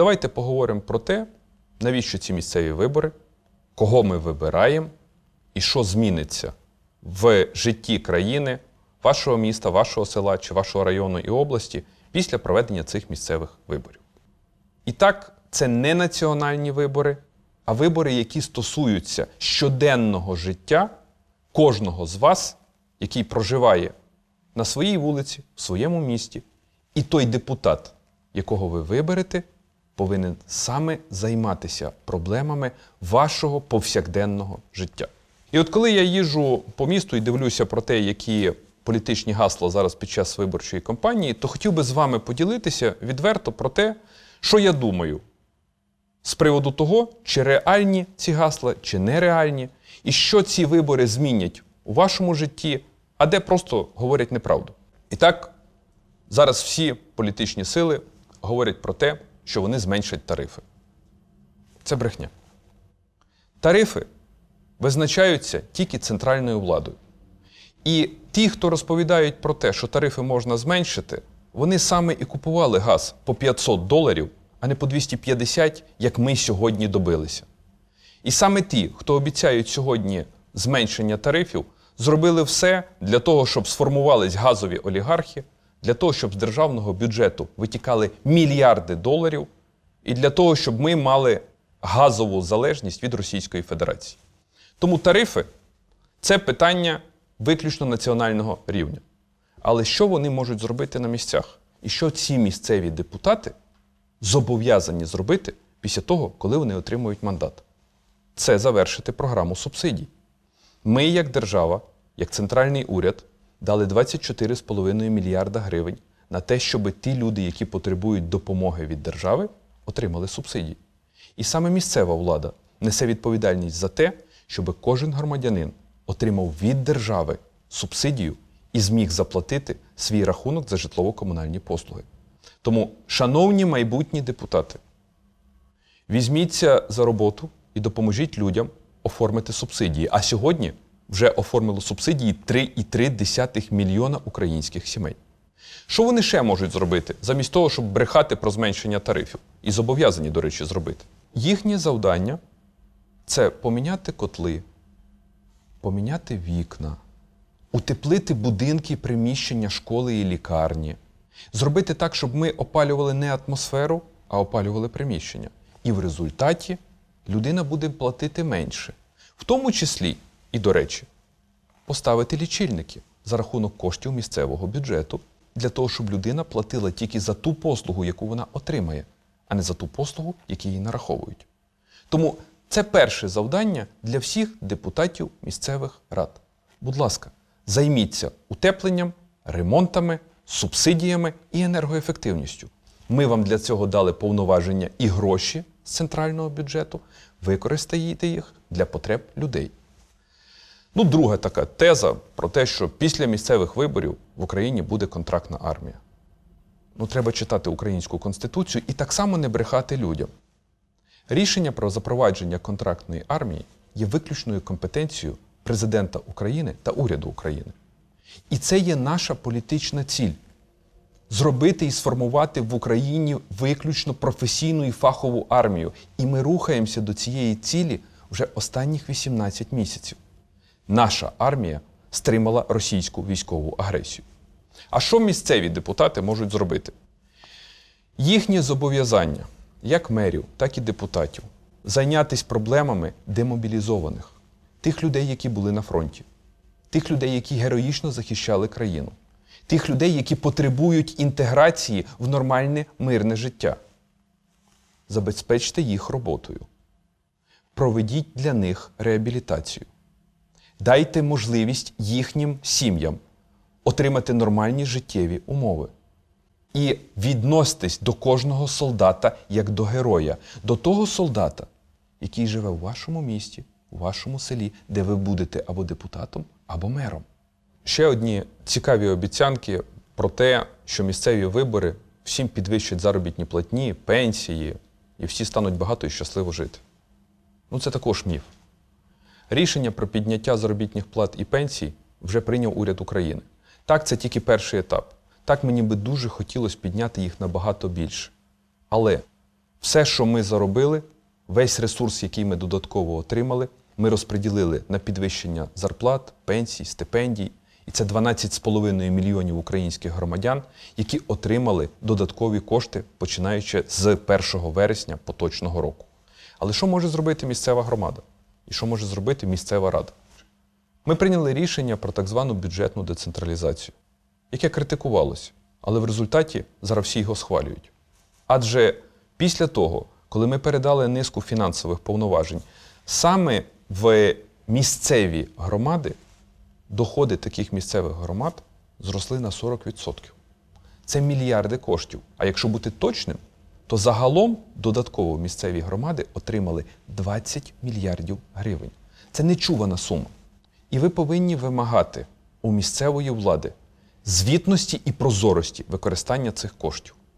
давайте поговоримо про те, навіщо ці місцеві вибори, кого ми вибираємо і що зміниться в житті країни, вашого міста, вашого села чи вашого району і області після проведення цих місцевих виборів. І так, це не національні вибори, а вибори, які стосуються щоденного життя кожного з вас, який проживає на своїй вулиці, в своєму місті, і той депутат, якого ви виберете повинен саме займатися проблемами вашого повсякденного життя. І от коли я їжу по місту і дивлюся про те, які політичні гасла зараз під час виборчої кампанії, то хотів би з вами поділитися відверто про те, що я думаю з приводу того, чи реальні ці гасла, чи нереальні, і що ці вибори змінять у вашому житті, а де просто говорять неправду. І так зараз всі політичні сили говорять про те, що вони зменшать тарифи. Це брехня. Тарифи визначаються тільки центральною владою. І ті, хто розповідають про те, що тарифи можна зменшити, вони саме і купували газ по 500 доларів, а не по 250, як ми сьогодні добилися. І саме ті, хто обіцяють сьогодні зменшення тарифів, зробили все для того, щоб сформувались газові олігархи для того, щоб з державного бюджету витікали мільярди доларів, і для того, щоб ми мали газову залежність від Російської Федерації. Тому тарифи це питання виключно національного рівня. Але що вони можуть зробити на місцях? І що ці місцеві депутати зобов'язані зробити після того, коли вони отримують мандат? Це завершити програму субсидій. Ми, як держава, як центральний уряд, дали 24,5 мільярда гривень на те, щоб ті люди, які потребують допомоги від держави, отримали субсидії. І саме місцева влада несе відповідальність за те, щоб кожен громадянин отримав від держави субсидію і зміг заплатити свій рахунок за житлово-комунальні послуги. Тому, шановні майбутні депутати, візьміться за роботу і допоможіть людям оформити субсидії. А сьогодні вже оформило субсидії 3,3 мільйона українських сімей. Що вони ще можуть зробити, замість того, щоб брехати про зменшення тарифів? І зобов'язані, до речі, зробити? Їхнє завдання це поміняти котли, поміняти вікна, утеплити будинки приміщення школи і лікарні, зробити так, щоб ми опалювали не атмосферу, а опалювали приміщення. І в результаті людина буде платити менше, в тому числі і, до речі, поставити лічильники за рахунок коштів місцевого бюджету для того, щоб людина платила тільки за ту послугу, яку вона отримає, а не за ту послугу, яку їй нараховують. Тому це перше завдання для всіх депутатів місцевих рад. Будь ласка, займіться утепленням, ремонтами, субсидіями і енергоефективністю. Ми вам для цього дали повноваження і гроші з центрального бюджету, використаєте їх для потреб людей. Ну, друга така теза про те, що після місцевих виборів в Україні буде контрактна армія. Ну, треба читати українську конституцію і так само не брехати людям. Рішення про запровадження контрактної армії є виключною компетенцією президента України та уряду України. І це є наша політична ціль зробити і сформувати в Україні виключно професійну і фахову армію. І ми рухаємося до цієї цілі вже останніх 18 місяців наша армія стримала російську військову агресію. А що місцеві депутати можуть зробити? Їхні зобов'язання, як мерів, так і депутатів, зайнятися проблемами демобілізованих, тих людей, які були на фронті, тих людей, які героїчно захищали країну, тих людей, які потребують інтеграції в нормальне мирне життя. Забезпечте їх роботою. Проведіть для них реабілітацію дайте можливість їхнім сім'ям отримати нормальні життєві умови. І відноситесь до кожного солдата як до героя, до того солдата, який живе в вашому місті, у вашому селі, де ви будете або депутатом, або мером. Ще одні цікаві обіцянки про те, що місцеві вибори всім підвищать заробітні платні, пенсії, і всі стануть багато і щасливо жити. Ну це також міф. Рішення про підняття заробітних плат і пенсій вже прийняв уряд України. Так, це тільки перший етап. Так мені би дуже хотілося підняти їх набагато більше. Але все, що ми заробили, весь ресурс, який ми додатково отримали, ми розподілили на підвищення зарплат, пенсій, стипендій. І це 12,5 мільйонів українських громадян, які отримали додаткові кошти, починаючи з 1 вересня поточного року. Але що може зробити місцева громада? і що може зробити місцева рада. Ми прийняли рішення про так звану бюджетну децентралізацію, яке критикувалося, але в результаті зараз всі його схвалюють. Адже після того, коли ми передали низку фінансових повноважень, саме в місцеві громади доходи таких місцевих громад зросли на 40%. Це мільярди коштів. А якщо бути точним, то загалом додатково місцеві громади отримали 20 мільярдів гривень. Це нечувана сума. І ви повинні вимагати у місцевої влади звітності і прозорості використання цих коштів.